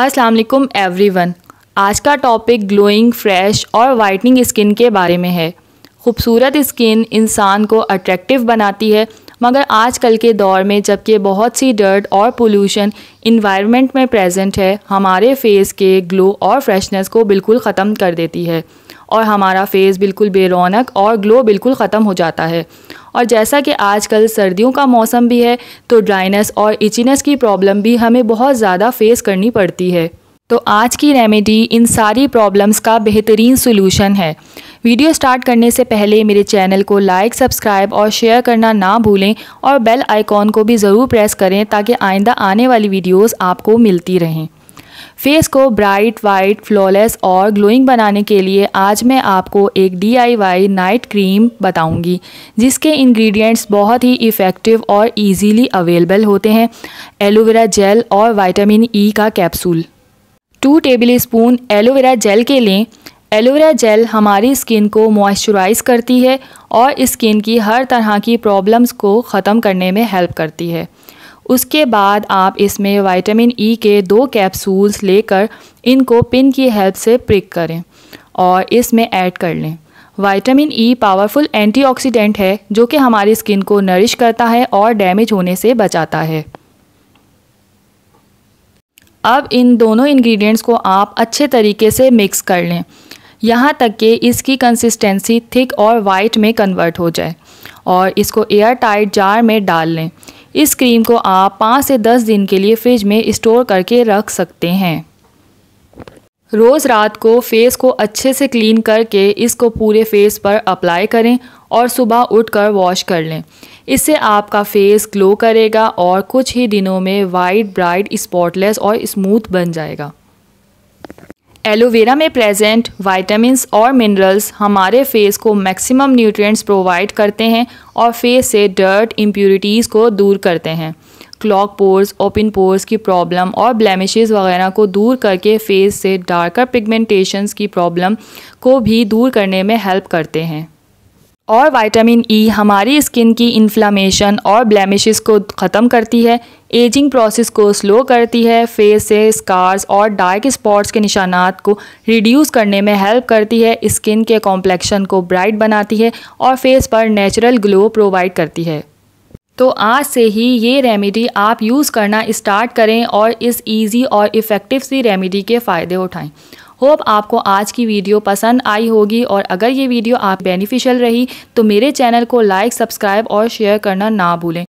अस्सलाम वालेकुम एवरीवन आज का टॉपिक ग्लोइंग फ्रेश और वाइटनिंग स्किन के बारे में है खूबसूरत स्किन इंसान को अट्रैक्टिव बनाती है मगर आजकल के दौर में जबकि बहुत सी डर्ट और पोल्यूशन इन्वायरमेंट में प्रेजेंट है हमारे फेस के ग्लो और फ्रेशनेस को बिल्कुल ख़त्म कर देती है और हमारा फेस बिल्कुल बेरौनक और ग्लो बिल्कुल ख़त्म हो जाता है और जैसा कि आजकल सर्दियों का मौसम भी है तो ड्राइनेस और इचिनेस की प्रॉब्लम भी हमें बहुत ज़्यादा फेस करनी पड़ती है तो आज की रेमेडी इन सारी प्रॉब्लम्स का बेहतरीन सोल्यूशन है वीडियो स्टार्ट करने से पहले मेरे चैनल को लाइक सब्सक्राइब और शेयर करना ना भूलें और बेल आइकॉन को भी ज़रूर प्रेस करें ताकि आइंदा आने वाली वीडियोस आपको मिलती रहें फेस को ब्राइट वाइट फ्लॉलेस और ग्लोइंग बनाने के लिए आज मैं आपको एक डीआईवाई नाइट क्रीम बताऊंगी जिसके इंग्रेडिएंट्स बहुत ही इफ़ेक्टिव और इजीली अवेलेबल होते हैं एलोवेरा जेल और विटामिन ई e का capsule two tablespoon aloe vera gel के लें एलोवेरा जेल हमारी स्किन को मॉइस्चराइज करती है और स्किन की हर तरह की प्रॉब्लम्स को ख़त्म करने में हेल्प करती है उसके बाद आप इसमें विटामिन ई e के दो कैप्सूल्स लेकर इनको पिन की हेल्प से प्रिक करें और इसमें ऐड कर लें विटामिन ई पावरफुल एंटीऑक्सीडेंट है जो कि हमारी स्किन को नरिश करता है और डैमेज होने से बचाता है अब इन दोनों इंग्रेडिएंट्स को आप अच्छे तरीके से मिक्स कर लें यहाँ तक कि इसकी कंसिस्टेंसी थिक और वाइट में कन्वर्ट हो जाए और इसको एयर टाइट जार में डाल लें इस क्रीम को आप पाँच से दस दिन के लिए फ्रिज में स्टोर करके रख सकते हैं रोज़ रात को फेस को अच्छे से क्लीन करके इसको पूरे फेस पर अप्लाई करें और सुबह उठकर वॉश कर लें इससे आपका फेस ग्लो करेगा और कुछ ही दिनों में वाइट ब्राइट स्पॉटलेस और स्मूथ बन जाएगा एलोवेरा में प्रेजेंट वाइटामस और मिनरल्स हमारे फेस को मैक्सिमम न्यूट्रिएंट्स प्रोवाइड करते हैं और फेस से डर्ट इम्प्योरिटीज़ को दूर करते हैं क्लॉक पोर्स ओपन पोर्स की प्रॉब्लम और ब्लैमिश वगैरह को दूर करके फेस से डार्कर पिगमेंटेशंस की प्रॉब्लम को भी दूर करने में हेल्प करते हैं और विटामिन ई e हमारी स्किन की इन्फ्लामेशन और ब्लैमिश को ख़त्म करती है एजिंग प्रोसेस को स्लो करती है फेस से स्कार्स और डार्क स्पॉट्स के निशानात को रिड्यूस करने में हेल्प करती है स्किन के कॉम्प्लेक्शन को ब्राइट बनाती है और फेस पर नेचुरल ग्लो प्रोवाइड करती है तो आज से ही ये रेमेडी आप यूज़ करना स्टार्ट करें और इस इजी और इफ़ेक्टिव सी रेमेडी के फ़ायदे उठाएं होप आपको आज की वीडियो पसंद आई होगी और अगर ये वीडियो आप बेनिफिशियल रही तो मेरे चैनल को लाइक सब्सक्राइब और शेयर करना ना भूलें